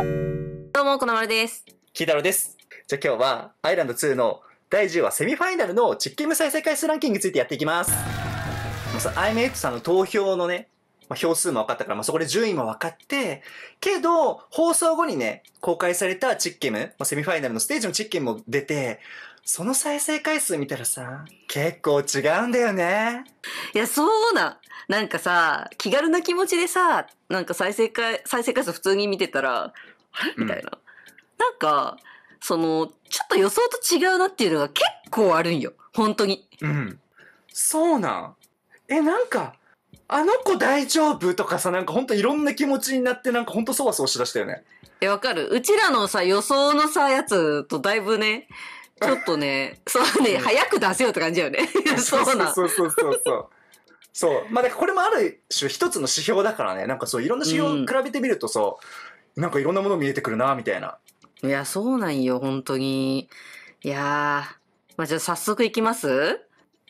どうも、このまるです。キータロです。じゃあ今日は、アイランド2の第10話セミファイナルのチッキム再生回数ランキングについてやっていきます。まあ、さ、IMF さんの投票のね、まあ、票数も分かったから、まあ、そこで順位も分かって、けど、放送後にね、公開されたチッキム、まあ、セミファイナルのステージのチッキムも出て、その再生回数見たらさ、結構違うんだよね。いや、そうなん。なんかさ、気軽な気持ちでさ、なんか再生回、再生回数普通に見てたら、みたいな。うん、なんか、その、ちょっと予想と違うなっていうのが結構あるんよ。本当に。うん。そうなん。え、なんか、あの子大丈夫とかさ、なんかほんといろんな気持ちになって、なんかほんとそわそわしだしたよね。え、わかるうちらのさ、予想のさ、やつとだいぶね、ちょっとね、そうね、早く出せよって感じだよね。そうな。そうそうそうそう。そうまあこれもある種一つの指標だからねなんかそういろんな指標を比べてみるとそう、なんかいろんなもの見えてくるなみたいないやそうなんよ本当にいやまあじゃあ早速いきます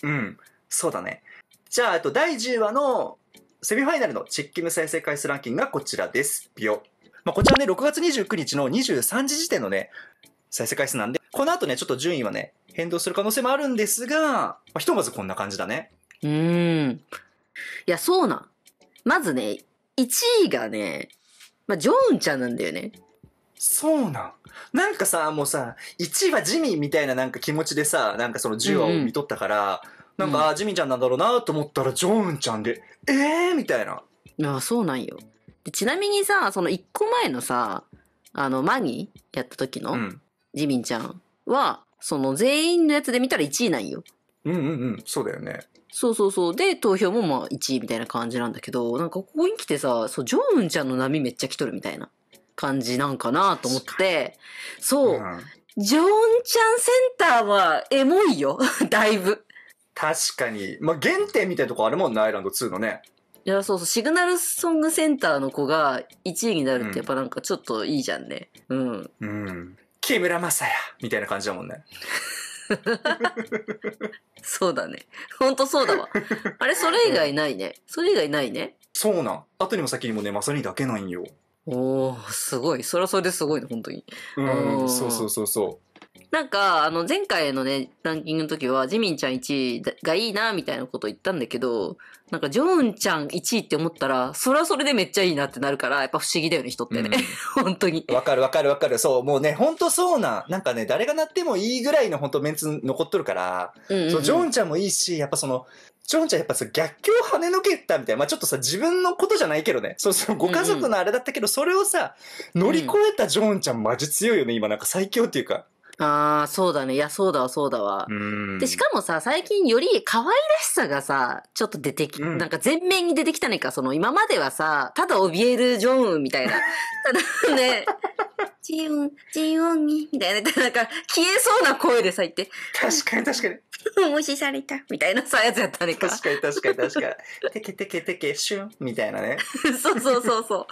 うんそうだねじゃあ、あと、第10話のセミファイナルのチッキム再生回数ランキングがこちらです。ビオ。まあ、こちらね、6月29日の23時時点のね、再生回数なんで、この後ね、ちょっと順位はね、変動する可能性もあるんですが、まあ、ひとまずこんな感じだね。うん。いや、そうなん。まずね、1位がね、まあ、ジョーンちゃんなんだよね。そうなん。なんかさ、もうさ、1位はジミーみたいななんか気持ちでさ、なんかその10話を見とったから、うんなんか、うん、ジミーちゃんなんだろうなと思ったら、ジョーンちゃんで、えーみたいな。ああ、そうなんよ。ちなみにさ、その1個前のさ、あの、マギやった時の、うん、ジミンちゃんは、その全員のやつで見たら1位なんよ。うんうんそうだよね。そうそうそう。で、投票もまあ1位みたいな感じなんだけど、なんかここに来てさ、そう、ジョンウンちゃんの波めっちゃ来とるみたいな感じなんかなと思って、そう、うん、ジョンちゃんセンターはエモいよ。だいぶ。確かに。まあ、原点みたいなとこあるもんね、アイランド2のね。いや、そうそう、シグナルソングセンターの子が1位になるってやっぱなんかちょっといいじゃんね。うん。うん。木村雅也みたいな感じだもんね。そうだね。ほんとそうだわ。あれ、それ以外ないね。それ以外ないね。そうなん。後にも先にもね、まさにだけなんよ。おー、すごい。それはそれですごいね、本当に。うん、そうそうそうそう。なんか、あの、前回のね、ランキングの時は、ジミンちゃん1位がいいな、みたいなこと言ったんだけど、なんか、ジョンちゃん1位って思ったら、それはそれでめっちゃいいなってなるから、やっぱ不思議だよね、人ってね。うん、本当に。わかるわかるわかる。そう、もうね、ほんとそうな、なんかね、誰がなってもいいぐらいの本当メンツ残っとるから、うん、うん、そう、ジョンちゃんもいいし、やっぱその、ジョンちゃんやっぱさ、逆境跳ねのけたみたいな。まあ、ちょっとさ、自分のことじゃないけどね。そうそう、ご家族のあれだったけど、うんうん、それをさ、乗り越えたジョンちゃんマジ強いよね、今なんか最強っていうか。ああ、そうだね。いや、そうだわ、そうだわ。で、しかもさ、最近より可愛らしさがさ、ちょっと出てき、うん、なんか全面に出てきたねか、その今まではさ、ただ怯えるジョンウンみたいな。ただね、ジオン、ジオンに、みたいな、なんか消えそうな声でさ、言って。確かに確かに。無視された、みたいなさ、やつやったねか。確かに確かに確かに。テケテケテケ、シュン、みたいなね。そうそうそうそう。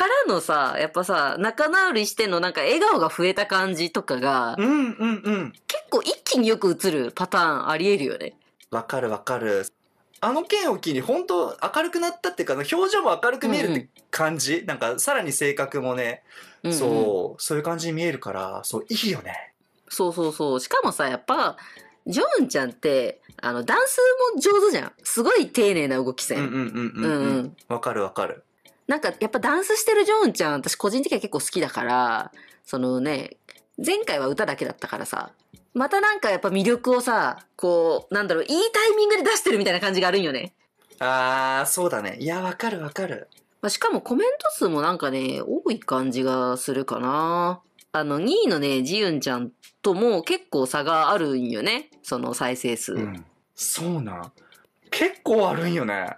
からのさ、やっぱさ、仲直りしてのなんか笑顔が増えた感じとかが、うんうんうん。結構一気によく映るパターンありえるよね。わかるわかる。あの件を機に本当明るくなったっていうか、表情も明るく見えるって感じ、うんうん、なんかさらに性格もね、うんうん、そう、そういう感じに見えるから、そう、いいよね。そうそうそう。しかもさ、やっぱ、ジョンちゃんって、あの、ダンスも上手じゃん。すごい丁寧な動きせん。うんうんうんうん。わ、うん、うん、かるわかる。なんかやっぱダンスしてるジョンちゃん、私個人的には結構好きだから、そのね、前回は歌だけだったからさ、またなんかやっぱ魅力をさ、こう、なんだろう、いいタイミングで出してるみたいな感じがあるんよね。あー、そうだね。いや、わかるわかる。まあ、しかもコメント数もなんかね、多い感じがするかな。あの、2位のね、ジユンちゃんとも結構差があるんよね。その再生数。うん、そうな結構あるんよね。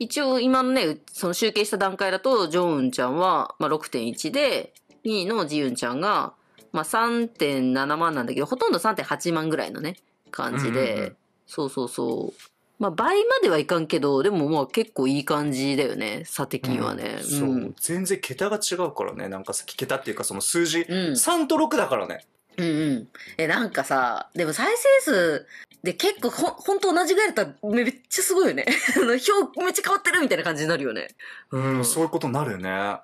一応今のね、その集計した段階だと、ジョウンちゃんは、まあ、6.1で、2位のジユンちゃんが、まあ、3.7万なんだけど、ほとんど3.8万ぐらいのね、感じで、うんうんそうそうそう。まあ、倍まではいかんけど、でもまあ結構いい感じだよね、差的にはね。うん、そう、うん、全然桁が違うからね、なんか桁っていうかその数字、うん、3と6だからね。うんうん。え、なんかさ、でも再生数で、結構ほ、ほんと同じぐらいだったらめっちゃすごいよね。あの、表めっちゃ変わってるみたいな感じになるよね。うん、そういうことになるよね。いや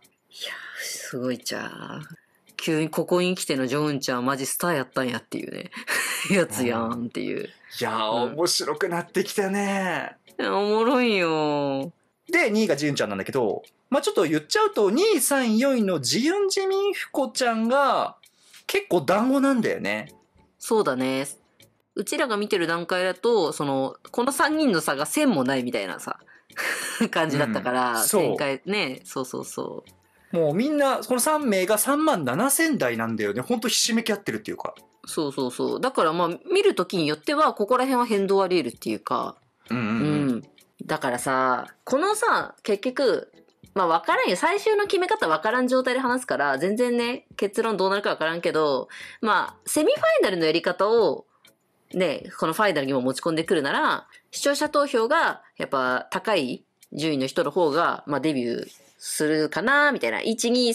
すごいじゃ急にここに来てのジョンちゃんマジスターやったんやっていうね。やつやんっていう。うん、いや、うん、面白くなってきたね。おもろいよ。で、2位がジュンちゃんなんだけど、まあちょっと言っちゃうと、2位、3位、4位のジュンジミンフコちゃんが結構団子なんだよね。そうだね。うちらが見てる段階だと、その、この3人の差が1000もないみたいなさ、感じだったから、うん、そう回ね、そうそうそう。もうみんな、この3名が3万7000台なんだよね。ほんとひしめき合ってるっていうか。そうそうそう。だからまあ、見るときによっては、ここら辺は変動あり得るっていうか、うんうん、うん、うん。だからさ、このさ、結局、まあ分からんよ。最終の決め方分からん状態で話すから、全然ね、結論どうなるか分からんけど、まあ、セミファイナルのやり方を、ね、このファイナルにも持ち込んでくるなら、視聴者投票がやっぱ高い順位の人の方が、まあ、デビューするかな、みたいな。1、2、3位、2位、3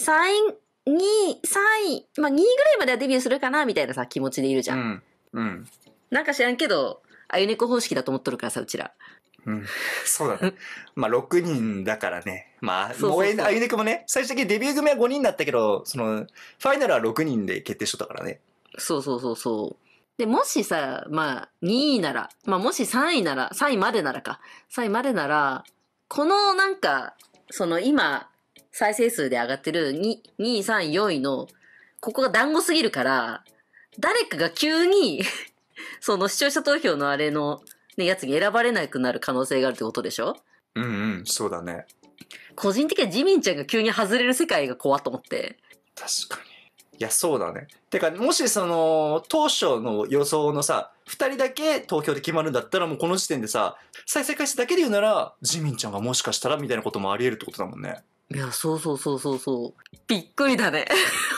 位、まあ、2位ぐらいまではデビューするかな、みたいなさ、気持ちでいるじゃん。うん。うん、なんか知らんけど、あゆねこ方式だと思っとるからさ、うちら。うん、そうだね。まあ、6人だからね。まあ、そうそうあゆねこもね、最終的にデビュー組は5人だったけど、その、ファイナルは6人で決定しとったからね。そうそうそうそう。で、もしさ、まあ、2位なら、まあ、もし3位なら、3位までならか、3位までなら、このなんか、その今、再生数で上がってる 2, 2位、3位、4位の、ここが団子すぎるから、誰かが急に その視聴者投票のあれの、ね、やつに選ばれなくなる可能性があるってことでしょうんうん、そうだね。個人的にはジミンちゃんが急に外れる世界が怖っと思って。確かに。いや、そうだね。てか、もしその、当初の予想のさ、二人だけ東京で決まるんだったらもうこの時点でさ、再生回数だけで言うなら、ジミンちゃんがもしかしたらみたいなこともあり得るってことだもんね。いや、そうそうそうそうそう。びっくりだね。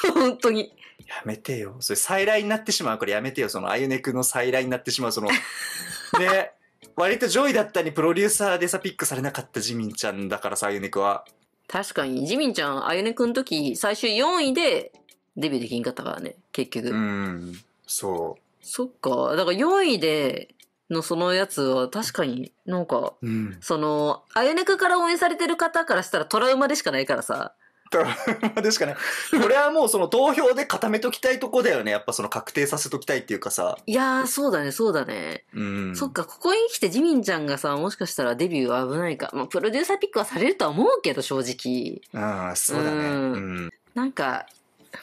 本当に。やめてよ。それ再来になってしまう。これやめてよ。その、あゆねくの再来になってしまう。その、ね、割と上位だったにプロデューサーでさ、ピックされなかったジミンちゃんだからさ、あゆねくは。確かに、ジミンちゃん、あゆねくん時、最終4位でデビューできんかったからね、結局。うん、そう。そっか。だから4位で、のそのやつは確かになんか、うん、その、あゆねくから応援されてる方からしたらトラウマでしかないからさ。トラウマでしかない。これはもうその投票で固めときたいとこだよね。やっぱその確定させときたいっていうかさ。いやー、そうだね、そうだね。うん。そっか、ここに来てジミンちゃんがさ、もしかしたらデビューは危ないか。まあ、プロデューサーピックはされるとは思うけど、正直。ああ、そうだね。うん。なんか、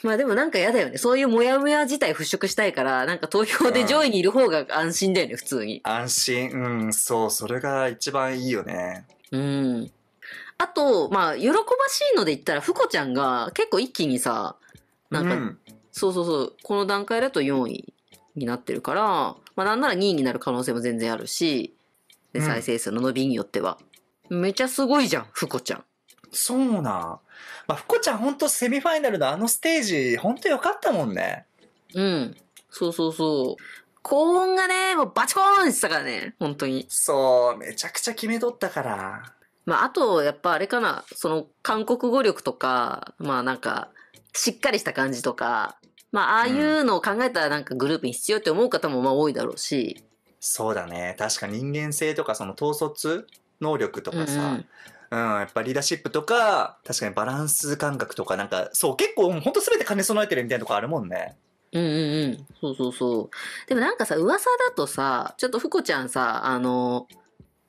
まあでもなんか嫌だよね。そういうモヤモヤ自体払拭したいから、なんか投票で上位にいる方が安心だよね、うん、普通に。安心。うん、そう、それが一番いいよね。うん。あと、まあ、喜ばしいので言ったら、ふこちゃんが結構一気にさ、なんか、うん、そうそうそう、この段階だと4位になってるから、まあなんなら2位になる可能性も全然あるし、で、再生数の伸びによっては。うん、めちゃすごいじゃん、ふこちゃん。そうな。まあ、ふこちゃん本当セミファイナルのあのステージ、本当よかったもんね。うん。そうそうそう。高音がね、もうバチコーンしてたからね、本当に。そう、めちゃくちゃ決めとったから。まあ、あと、やっぱあれかな、その、韓国語力とか、まあなんか、しっかりした感じとか、まあ、ああいうのを考えたらなんかグループに必要って思う方もまあ多いだろうし。うん、そうだね。確か人間性とかその統率能力とかさ、うんうんうん、やっぱリーダーシップとか、確かにバランス感覚とか、なんか、そう、結構、ほんと全て兼ね備えてるみたいなとこあるもんね。うんうんうん。そうそうそう。でもなんかさ、噂だとさ、ちょっとふこちゃんさ、あの、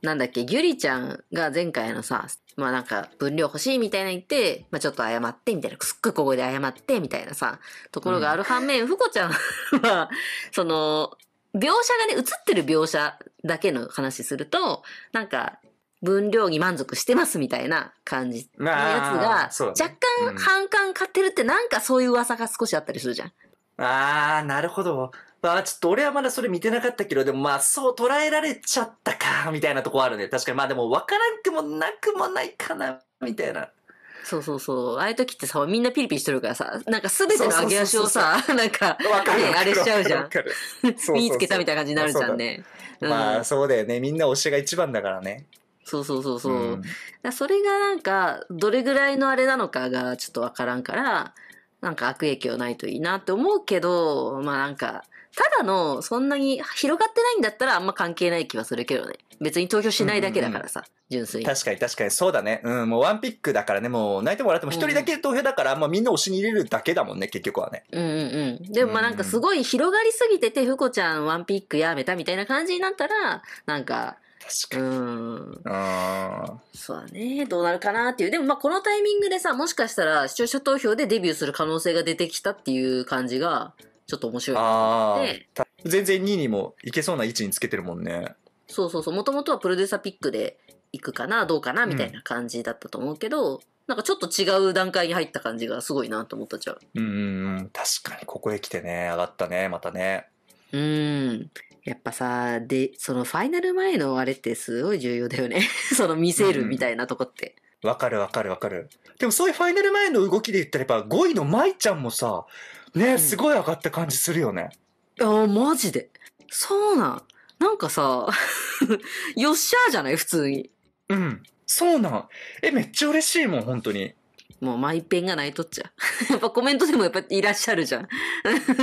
なんだっけ、ゆりちゃんが前回のさ、まあなんか分量欲しいみたいな言って、まあちょっと謝ってみたいな、すっごい小声で謝ってみたいなさ、ところがある反面、うん、ふこちゃんは その、描写がね、映ってる描写だけの話すると、なんか、分量に満足してますみたいな感じのやつが、若干反感買ってるってなんかそういう噂が少しあったりするじゃん。ああ、なるほど。まあ、ちょっと俺はまだそれ見てなかったけど、でもまあ、そう捉えられちゃったか、みたいなとこあるね。確かに、まあでも分からんくもなくもないかな、みたいな。そうそうそう。ああいう時ってさ、みんなピリピリしてるからさ、なんか全ての揚げ足をさ、なんか、ね、あれしちゃうじゃん。身につけたみたいな感じになるじゃんね。まあ、そうだよね。みんな推しが一番だからね。そうそうそうそう。うん、それがなんか、どれぐらいのあれなのかがちょっとわからんから、なんか悪影響ないといいなって思うけど、まあなんか、ただの、そんなに広がってないんだったらあんま関係ない気はするけどね。別に投票しないだけだからさ、うんうん、純粋に。確かに確かに、そうだね。うん、もうワンピックだからね、もう泣いてもらっても一人だけ投票だから、うん、まあみんな推しに入れるだけだもんね、結局はね。うんうんうん。でもまあなんかすごい広がりすぎてて、ふこちゃんワンピックやめたみたいな感じになったら、なんか、確かに。うんあそうだね。どうなるかなっていう。でもまあこのタイミングでさ、もしかしたら視聴者投票でデビューする可能性が出てきたっていう感じが、ちょっと面白いなと思ってあ。全然2位にもいけそうな位置につけてるもんね。そうそうそう。もともとはプロデューサーピックで行くかな、どうかな、みたいな感じだったと思うけど、うん、なんかちょっと違う段階に入った感じがすごいなと思ったじゃん。うん、確かにここへ来てね、上がったね、またね。うん。やっぱさ、で、そのファイナル前のあれってすごい重要だよね。その見せるみたいなとこって。わ、うん、かるわかるわかる。でもそういうファイナル前の動きで言ったらやっぱ5位の舞ちゃんもさ、ね、すごい上がった感じするよね。ああ、マジで。そうなん。なんかさ、よっしゃーじゃない普通に。うん。そうなん。え、めっちゃ嬉しいもん、本当に。もうマイペンがないとっちゃ。やっぱコメントでもやっぱいらっしゃるじゃん。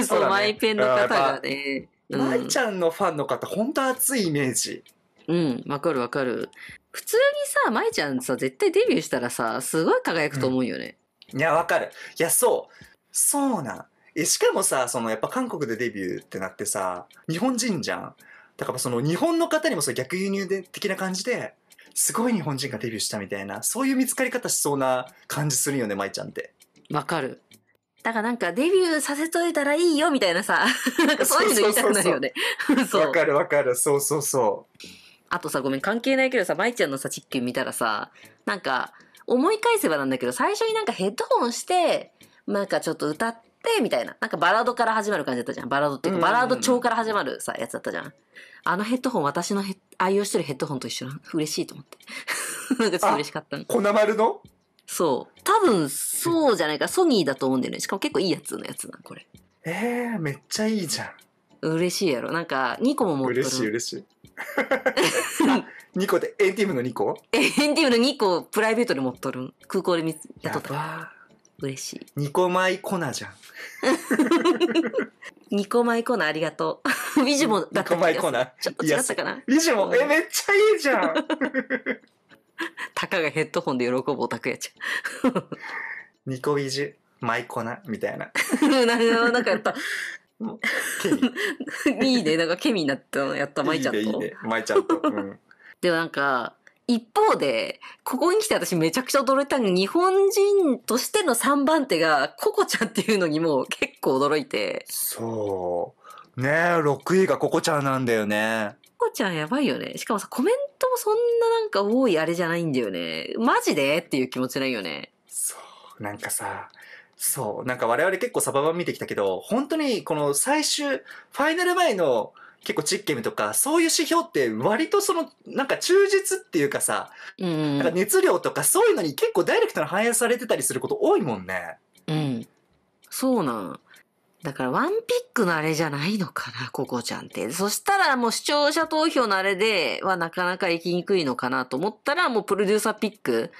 そう、ね、マイペンの方がね。うん、ちゃんのファンの方本当熱いイメージうんわかるわかる普通にさ舞ちゃんさ絶対デビューしたらさすごい輝くと思うよね、うん、いやわかるいやそうそうなんえしかもさそのやっぱ韓国でデビューってなってさ日本人じゃんだからその日本の方にもそ逆輸入的な感じですごい日本人がデビューしたみたいなそういう見つかり方しそうな感じするよね舞ちゃんってわかるだからなんかデビューさせといたらいいよみたいなさ、そういうの言いたくなるよね。わかるわかる、そうそうそう。あとさ、ごめん、関係ないけどさ、舞ちゃんのさ、実験見たらさ、なんか、思い返せばなんだけど、最初になんかヘッドホンして、なんかちょっと歌って、みたいな。なんかバラードから始まる感じだったじゃん。バラードっていうか、バラード調から始まるさ、やつだったじゃん。あのヘッドホン、私の愛用してるヘッドホンと一緒な嬉しいと思って。なんかちょっと嬉しかったの。粉丸のそう。多分、そうじゃないか。ソニーだと思うんだよね。しかも結構いいやつのやつな、これ。えー、めっちゃいいじゃん。嬉しいやろ。なんか、2個も持ってる。嬉しい、嬉しい。2個で、エンティムの2個エンティムの2個、プライベートで持っとるん。空港で見つ、やっとったら。嬉しい。2個コナじゃん。ニコマイコナありがとう。ウ ィジュもだったニコマイコナちょっと違ったかなウィジュも、え、めっちゃいいじゃん たかがヘッドホンで喜ぶオタクやちゃう。ニコイジ、マイコナ、みたいな。なんか、かやった。いいね、なんかケミになったのやった、マイちゃんと。いいね、いいねちゃんと。うん、でもなんか、一方で、ここに来て私めちゃくちゃ驚いたのが、日本人としての3番手が、ココちゃんっていうのにも結構驚いて。そう。ねえ、6位がココちゃんなんだよね。こちゃんやばいよね。しかもさ、コメントもそんななんか多いあれじゃないんだよね。マジでっていう気持ちないよね。そう。なんかさ、そう。なんか我々結構サバ版見てきたけど、本当にこの最終、ファイナル前の結構チッケムとか、そういう指標って割とその、なんか忠実っていうかさ、うん、なんか熱量とかそういうのに結構ダイレクトに反映されてたりすること多いもんね。うん。そうなん。だからワンピックのあれじゃないのかな、ココちゃんって。そしたらもう視聴者投票のあれではなかなか行きにくいのかなと思ったら、もうプロデューサーピック。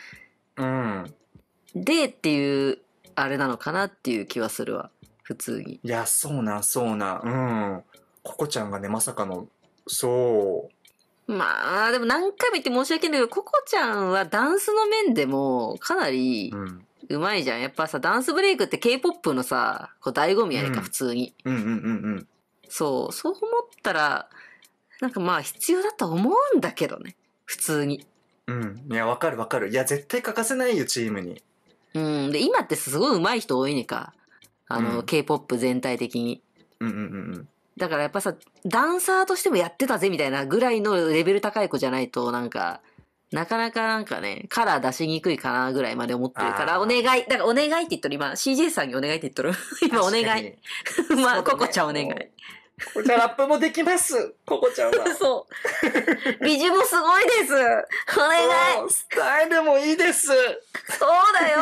うん。でっていう、あれなのかなっていう気はするわ。普通に。いや、そうな、そうな。うん。ココちゃんがね、まさかの、そう。まあ、でも何回も言って申し訳ないけど、ココちゃんはダンスの面でも、かなり、うんうまいじゃん。やっぱさ、ダンスブレイクって K-POP のさ、こう醍醐味やねんか、うん普通に。うんうんうんうん。そう、そう思ったら、なんかまあ必要だと思うんだけどね。普通に。うん。いや、わかるわかる。いや、絶対欠かせないよ、チームに。うん。で、今ってすごい上手い人多いねんか。あの、うん K-POP 全体的に。うんうんうん。だからやっぱさ、ダンサーとしてもやってたぜみたいなぐらいのレベル高い子じゃないと、なんか、なかなかなんかね、カラー出しにくいかなぐらいまで思ってるから、お願い。だからお願いって言っとる今、CJ さんにお願いって言っとる。今お願い。まあ、ココちゃんお願い。こちらラップもできます。ココちゃんは。そう。美人もすごいです。お願い。スタイルもいいです。そうだよ。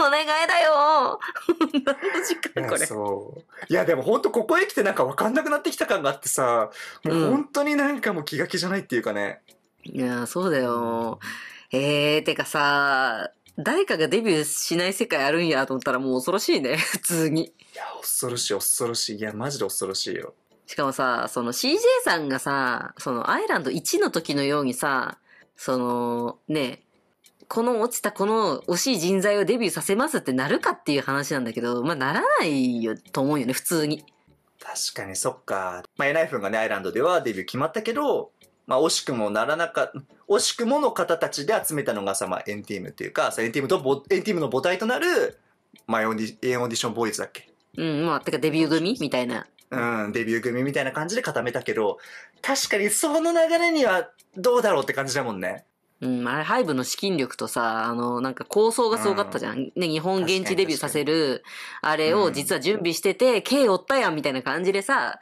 お願いだよ。何の時間これ。そう。いや、でも本当ここへ来てなんかわかんなくなってきた感があってさ、もう本当になんかもう気が気じゃないっていうかね。うんいや、そうだよ。ええー、てかさ、誰かがデビューしない世界あるんやと思ったらもう恐ろしいね、普通に。いや、恐ろしい、恐ろしい。いや、マジで恐ろしいよ。しかもさ、その CJ さんがさ、そのアイランド1の時のようにさ、その、ね、この落ちたこの惜しい人材をデビューさせますってなるかっていう話なんだけど、まあならないよと思うよね、普通に。確かにそっか。まあエナイフンがね、アイランドではデビュー決まったけど、まあ、惜しくもならなか、惜しくもの方たちで集めたのがさ、まあ、エンティームっていうか、さ、エンティームとボ、エンティームの母体となる、まあ、エンオーディションボーイズだっけうん、まあ、てかデビュー組みたいな。うん、デビュー組みたいな感じで固めたけど、確かにその流れにはどうだろうって感じだもんね。うん、あれ、ハイブの資金力とさ、あの、なんか構想がすごかったじゃん。うん、ね、日本現地デビューさせる、あれを実は準備してて、うん、K おったやんみたいな感じでさ、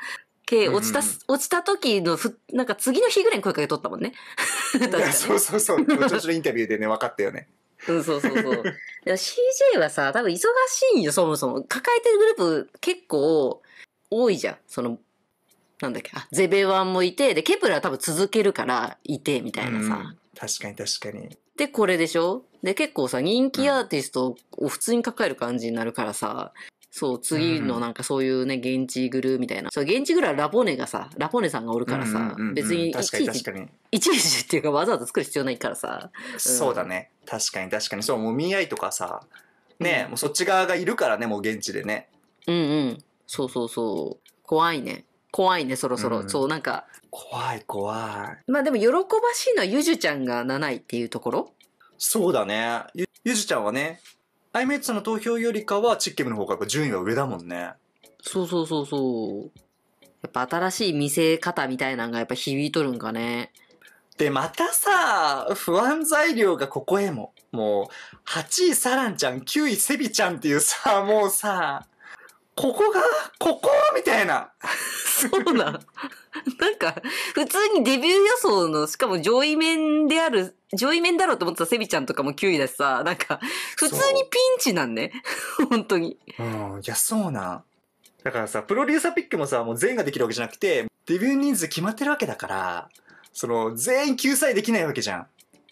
け、落ちた、うん、落ちた時のふ、なんか次の日ぐらいに声かけとったもんね。そうそうそう。後々のインタビューでね、分かったよね。うん、そうそうそう。CJ はさ、多分忙しいんよ、そもそも。抱えてるグループ結構多いじゃん。その、なんだっけ、あ、ゼベワンもいて、で、ケプラは多分続けるからいて、みたいなさ。確かに確かに。で、これでしょで、結構さ、人気アーティストを普通に抱える感じになるからさ、そう、次のなんかそういうね、現地グルみたいな。そう、現地グルはラポネがさ、ラポネさんがおるからさ、別にいちい確かにち、いちいちっていうかわざわざ作る必要ないからさ。そうだね。確かに確かに。そう、もみ合いとかさ、ね、え、もうそっち側がいるからね、もう現地でね。うんうん。そうそうそう。怖いね。怖いね、そろそろ。そう、なんか、怖い怖い。まあでも喜ばしいのはゆじゅちゃんが7位っていうところそうだね。ゆ、ゆずちゃんはね、アイメイツの投票よりかはチッケムの方がやっぱ順位は上だもんね。そうそうそうそう。やっぱ新しい見せ方みたいなのがやっぱ響いとるんかね。で、またさ、不安材料がここへも。もう、8位サランちゃん、9位セビちゃんっていうさ、もうさ、ここが、ここみたいな。そうなん。なんか、普通にデビュー予想の、しかも上位面である、上位面だろうと思ってたセビちゃんとかも9位だしさ、なんか、普通にピンチなんね。本当に。うん、いや、そうなん。だからさ、プロデューサーピックもさ、もう全員ができるわけじゃなくて、デビュー人数決まってるわけだから、その、全員救済できないわけじゃん。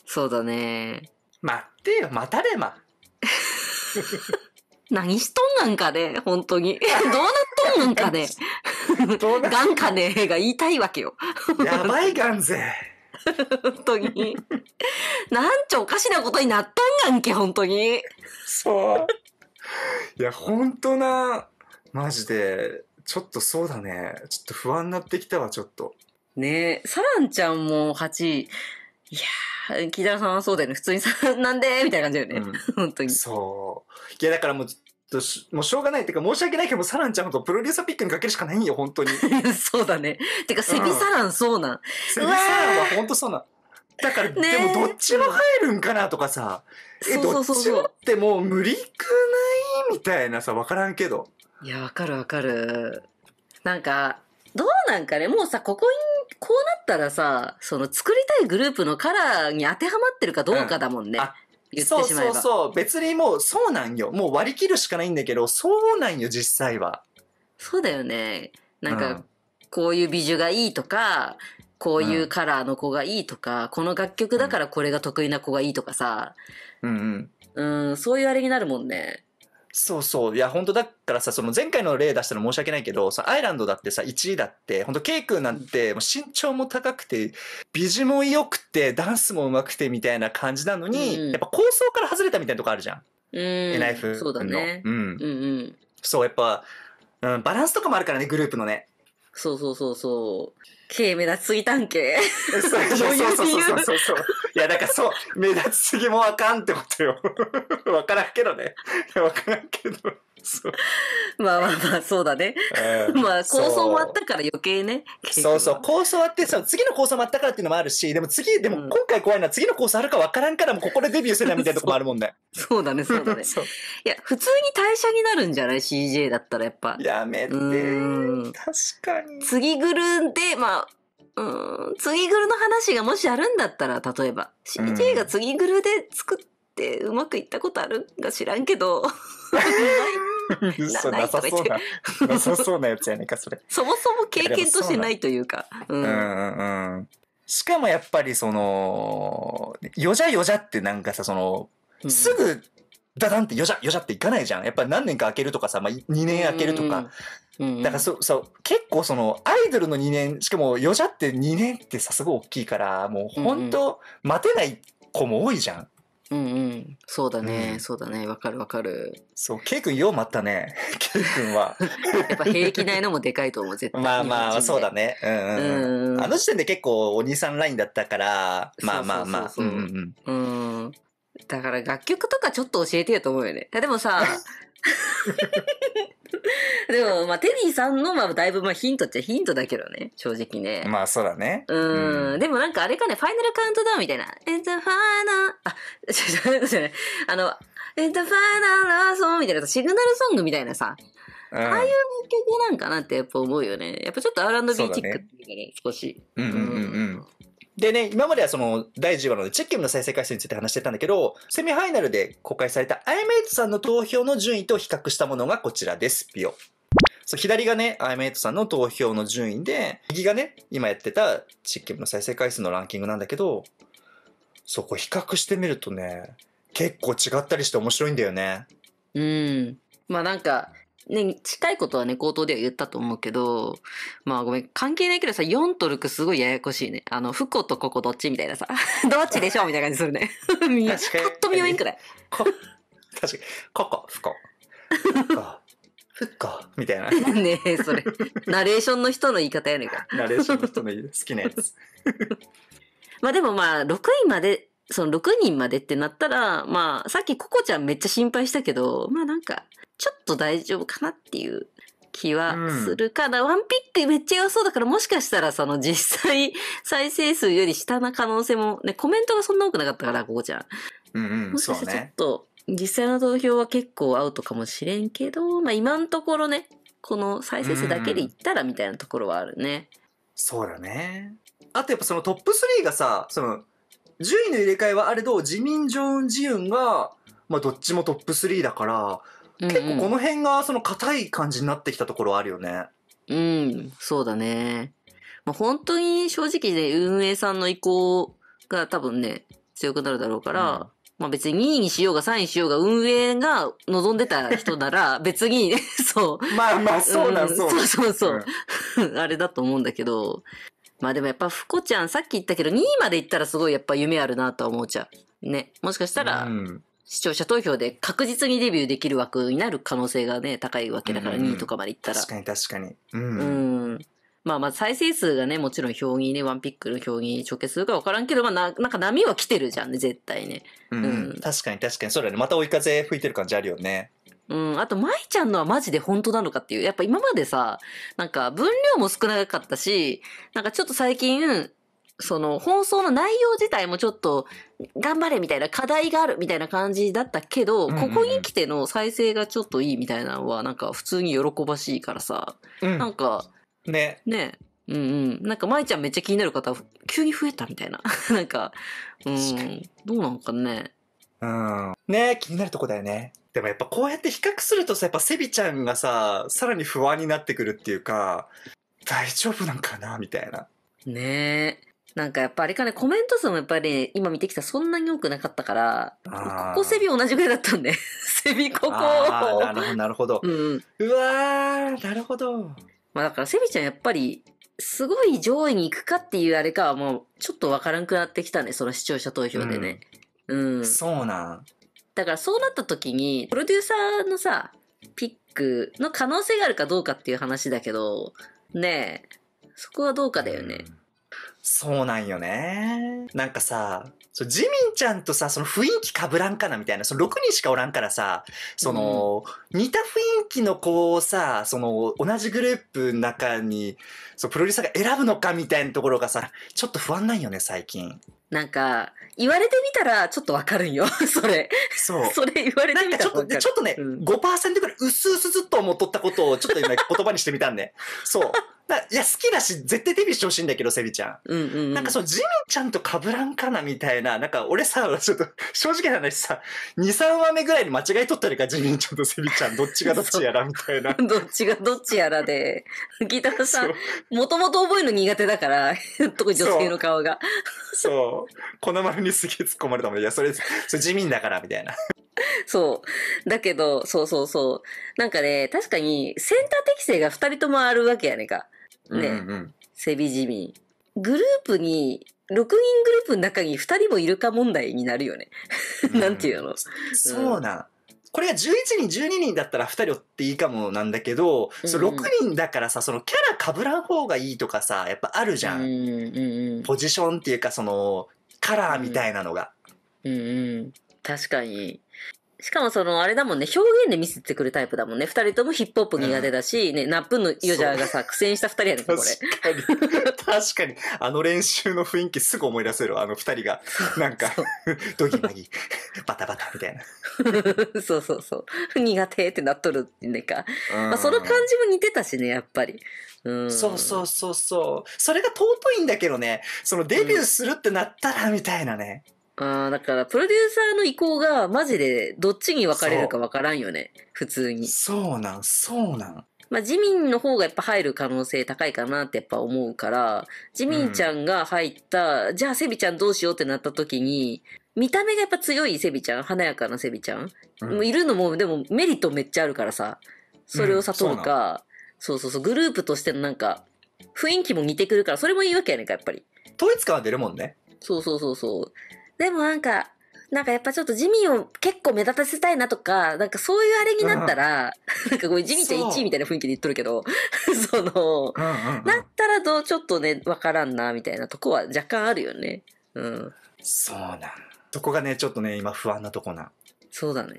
そうだね。待ってよ、待たれま。何しとんなんかね、本当に。どうなっとんなんかね。どうガンかねが言いたいわけよ。やばいガンぜ。本当に。なんちょおかしなことになっとんがんけ、本当に。そう。いや、本当な、マジで、ちょっとそうだね。ちょっと不安になってきたわ、ちょっと。ねえ、サランちゃんも8位。いやー、木田さんはそうだよね。普通にさ、なんでみたいな感じだよね。うん、本当に。そう。いや、だからもう、もうしょうがないっていうか申し訳ないけどサランちゃんとプロデューサーピックにかけるしかないんよ本当に そうだねてかセビサランそうなん、うん、セビサランは本当そうなんだから、でもどっちも入るんかなとかさえどっちもってもう無理くないみたいなさ分からんけどいや分かる分かるなんかどうなんかねもうさこここうなったらさ、その作りたいグループのカラーに当てはまってるかどうかだもんね。うん言ってしまえばそうそうそう別にもうそうなんよもう割り切るしかないんだけどそうなんよ実際はそうだよねなんか、こういう美女がいいとかこういうカラーの子がいいとか、うん、この楽曲だからこれが得意な子がいいとかさうん、うん、そういうあれになるもんねそうそう。いや、本当だからさ、その前回の例出したの申し訳ないけど、アイランドだってさ、1位だって、本当ケイ君なんて、もう身長も高くて、美人も良くて、ダンスも上手くてみたいな感じなのに、うん、やっぱ構想から外れたみたいなとこあるじゃん。うん。そうだね。うん。うんうん。そう、やっぱ、うん、バランスとかもあるからね、グループのね。そうそうそうそう。系目立つすぎたんけ。そうそうそうそうそう。いや、だからそう、目立ちすぎもあかんってことよ。わからんけどね。わからんけど。まあまあまあ、そうだね。うん、まあ、構想もあったから余計ね。そうそう、構想あって、その次の構想もあったからっていうのもあるし、でも次、でも今回怖いのは次の構想あるかわからんからもうここでデビューせないみたいなとこもあるもんね。そうだね、そうだね。い や、普通に退社になるんじゃない ?CJ だったらやっぱ。やめて。確かに。次ぐるんで、まあ、うん、次ぐるの話がもしあるんだったら、例えば、CJ が次ぐるで作ってうまくいったことあるか知らんけど、うななさそうな、なさそうなやつやねんか、それ。そもそも経験としてないというか。うん、うんうん。しかもやっぱりその、よじゃよじゃってなんかさ、その、すぐダダンってよじゃよじゃっていかないじゃんやっぱり何年か開けるとかさ、まあ、2年開けるとか、だからそそう結構そのアイドルの2年しかもよじゃって2年ってさすごい大きいからもう本当待てない子も多いじゃん。うんうん、そうだね、うん、そうだねわかるわかるそう K 君よう待ったね K 君はやっぱ平気ないのもでかいと思う絶対まあまあそうだねうん,、うん、うんあの時点で結構お兄さんラインだったからまあまあまあうんうん、うんだから楽曲とかちょっと教えてよと思うよね。でもさ、でも、まあ、テディさんの、まあ、だいぶ、まあ、ヒントっちゃヒントだけどね、正直ね。まあ、そうだね。うん。でもなんかあれかね、ファイナルカウントダウンみたいな。えっと、ファイナル、あ、違う違う。違う。あの、えっと、ファイナルソンみたいな、シグナルソングみたいなさ。うん、ああいう曲なんかなってやっぱ思うよね。やっぱちょっと R&B チックっていうかね、少し。うんうんうん。うんでね、今まではその第10話のチェッキムの再生回数について話してたんだけど、セミファイナルで公開されたアイメイトさんの投票の順位と比較したものがこちらです、ピオ。そう左がね、アイメイトさんの投票の順位で、右がね、今やってたチッキムの再生回数のランキングなんだけど、そこ比較してみるとね、結構違ったりして面白いんだよね。うん。まあなんか、ね、近いことはね、口頭では言ったと思うけど、まあごめん、関係ないけどさ、4と6すごいややこしいね。あの、不幸とここどっちみたいなさ、どっちでしょうみたいな感じするね。パ ッと見4円くらい。確かに、ここ、不幸。不幸。ふっかみたいな。ねえ、それ。ナレーションの人の言い方やねんか。ナレーションの人の好きなやつ。まあでもまあ、6位までその6人までってなったら、まあ、さっきココちゃんめっちゃ心配したけど、まあなんか、ちょっと大丈夫かなっていう気はするかな。うん、ワンピックめっちゃ良そうだから、もしかしたらその実際 再生数より下な可能性も、ね、コメントがそんな多くなかったから、ココちゃん。うんうん、もしかしたらちょっと、ね、実際の投票は結構アウトかもしれんけど、まあ今のところね、この再生数だけでいったらみたいなところはあるね。うん、そうだね。あとやっぱそのトップ3がさ、その、順位の入れ替えはあれど、自民、ジョン、ジンが、まあ、どっちもトップ3だから、うんうん、結構この辺が、その、硬い感じになってきたところあるよね。うん、そうだね。まあ、本当に正直ね、運営さんの意向が多分ね、強くなるだろうから、うんまあ別に2位にしようが3位にしようが運営が望んでた人なら 別に、そう。まあまあそうんそううん、そうそうそう。うん、あれだと思うんだけど、まあでもやっぱ、ふこちゃん、さっき言ったけど、2位まで行ったらすごいやっぱ夢あるなとは思っちゃう。ね。もしかしたら、視聴者投票で確実にデビューできる枠になる可能性がね、高いわけだから、2位とかまで行ったら。確かに確かに。うん。うんまあまあ再生数がね、もちろん表にね、ワンピックの表に直結するか分からんけど、まあな、なんか波は来てるじゃんね、絶対ね。うん。うん、確かに確かに、そうだね。また追い風吹いてる感じあるよね。うん。あと、舞ちゃんのはマジで本当なのかっていう。やっぱ今までさ、なんか分量も少なかったし、なんかちょっと最近、その放送の内容自体もちょっと頑張れみたいな課題があるみたいな感じだったけど、ここに来ての再生がちょっといいみたいなのはなんか普通に喜ばしいからさ、うん、なんかねねうんうんなんか舞ちゃんめっちゃ気になる方急に増えたみたいな なんかうんどうなのかねうんね気になるとこだよねでもやっぱこうやって比較するとさ、やっぱセビちゃんがさ、さらに不安になってくるっていうか、大丈夫なんかなみたいな。ねえ。なんかやっぱあれかね、コメント数もやっぱり、ね、今見てきたそんなに多くなかったから、ここセビ同じぐらいだったんで、セビここ。なるほど、なるほど。うん、うわー、なるほど。まあだからセビちゃんやっぱり、すごい上位に行くかっていうあれかはもう、ちょっとわからんくなってきたね、その視聴者投票でね。うん。うん、そうなん。だからそうなった時に、プロデューサーのさ、ピックの可能性があるかどうかっていう話だけど、ねえ、そこはどうかだよね。うんそうなんよね。なんかさ、そジミンちゃんとさ、その雰囲気かぶらんかなみたいな、その6人しかおらんからさ、その、うん、似た雰囲気の子をさ、その、同じグループの中に、そプロデューサーが選ぶのかみたいなところがさ、ちょっと不安なんよね、最近。なんか、言われてみたらちょっとわかるんよ、それ。そう。それ言われてみたらちょっと、ちょっとね、うん、5%ぐらいうすうすずっと思っとったことをちょっと今言葉にしてみたんで、ね。そう。いや、好きだし、絶対デビューしてほしいんだけど、セビちゃん。うんうんうん、なんかその、ジミちゃんとかぶらんかな、みたいな。なんか、俺さ、ちょっと、正直な話さ、2、3話目ぐらいに間違い取ったりか、ジミちゃんとセビちゃん、どっちがどっちやら、みたいな どっちがどっちやらで、ギターさん、もともと覚えるの苦手だから、特に女性の顔が。そう。この丸にすげえ突っ込まれたもん。いや、それ、それミンだから、みたいな。そう。だけど、そうそうそう。なんかね、確かに、センター適性が二人ともあるわけやねんか。ね、うんうん、セビジミグループに、6人グループの中に2人もいるか問題になるよね。なんていうの、うん、そうな。これが11人、12人だったら2人おっていいかもなんだけど、うん、その6人だからさ、そのキャラかぶらん方がいいとかさ、やっぱあるじゃん。うんうん、ポジションっていうか、その、カラーみたいなのが。うん、うん、うん、確かに。しかもその、あれだもんね、表現で見せてくるタイプだもんね。二人ともヒップホップ苦手だし、ね、ナップのヨジャーがさ、苦戦した二人やねん、これ。確かに。確かに。あの練習の雰囲気すぐ思い出せるあの二人が。なんか、ドギマギ、バタバタみたいな。そうそうそう。苦手ってなっとるねか。うまあ、その感じも似てたしね、やっぱり。うん、そうそうそうそう。それが尊いんだけどね、そのデビューするってなったら、みたいなね。うんああ、だから、プロデューサーの意向が、マジで、どっちに分かれるか分からんよね。普通に。そうなん、そうなん。まあ、ジミンの方がやっぱ入る可能性高いかなってやっぱ思うから、ジミンちゃんが入った、うん、じゃあセビちゃんどうしようってなった時に、見た目がやっぱ強いセビちゃん、華やかなセビちゃん、うん、もういるのも、でもメリットめっちゃあるからさ、それを悟るか、うん、そうそうそう、グループとしてのなんか、雰囲気も似てくるから、それもいいわけやねんか、やっぱり。統一感は出るもんね。そうそうそうそう。でもなんか、なんかやっぱちょっとジミーを結構目立たせたいなとか、なんかそういうあれになったら、うん、なんかジミーちゃん1位みたいな雰囲気で言っとるけど、その、うんうんうん、なったらどうちょっとね、わからんな、みたいなとこは若干あるよね。うん。そうなんそこがね、ちょっとね、今不安なとこな。そうだね。や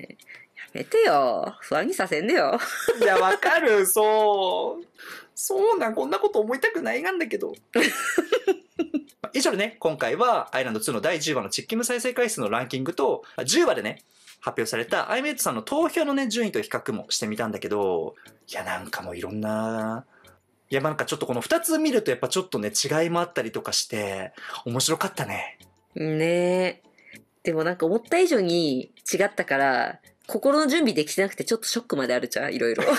めてよ。不安にさせんでよ。いや、わかる、そう。そうなん、こんなこと思いたくないなんだけど。以上でね、今回はアイランド2の第10話のチッキム再生回数のランキングと、10話でね、発表されたアイメイトさんの投票のね、順位と比較もしてみたんだけど、いや、なんかもういろんな、いや、なんかちょっとこの2つ見るとやっぱちょっとね、違いもあったりとかして、面白かったね。ねえ。でもなんか思った以上に違ったから、心の準備できてなくてちょっとショックまであるじゃん、いろいろ。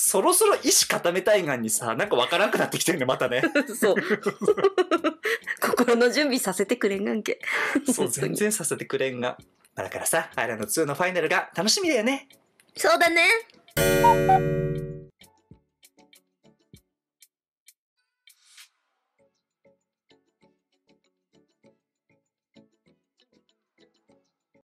そろそろ意志固めたいがんにさ、なんかわからんくなってきてるね、またね。そう。心の準備させてくれんがんけ。そう、全然させてくれんが。まあ、だからさ、アイランド2のファイナルが楽しみだよね。そうだね。